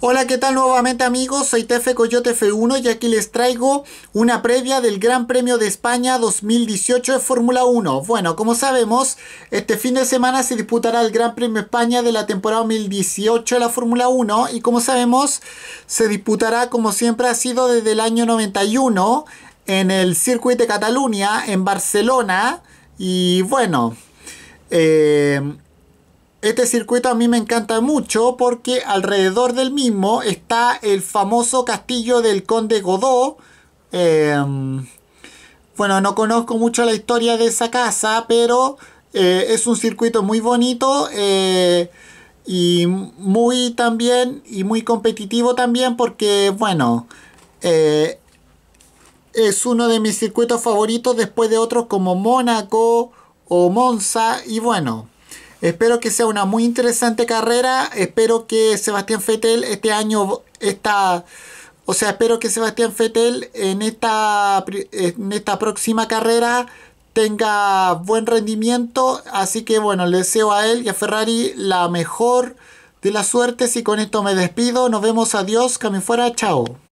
Hola, ¿qué tal nuevamente amigos? Soy Tefe Coyote F1 y aquí les traigo una previa del Gran Premio de España 2018 de Fórmula 1. Bueno, como sabemos, este fin de semana se disputará el Gran Premio España de la temporada 2018 de la Fórmula 1 y como sabemos, se disputará como siempre ha sido desde el año 91 en el circuit de Cataluña, en Barcelona y bueno... Eh, este circuito a mí me encanta mucho porque alrededor del mismo está el famoso castillo del conde Godó. Em, bueno, no conozco mucho la historia de esa casa, pero eh, es un circuito muy bonito eh, y muy también y muy competitivo también porque, bueno, eh, es uno de mis circuitos favoritos después de otros como Mónaco o Monza y bueno. Espero que sea una muy interesante carrera. Espero que Sebastián Fettel este año, está, o sea, espero que Sebastián Fettel en esta, en esta próxima carrera tenga buen rendimiento. Así que bueno, le deseo a él y a Ferrari la mejor de las suertes y con esto me despido. Nos vemos, adiós, que fuera, chao.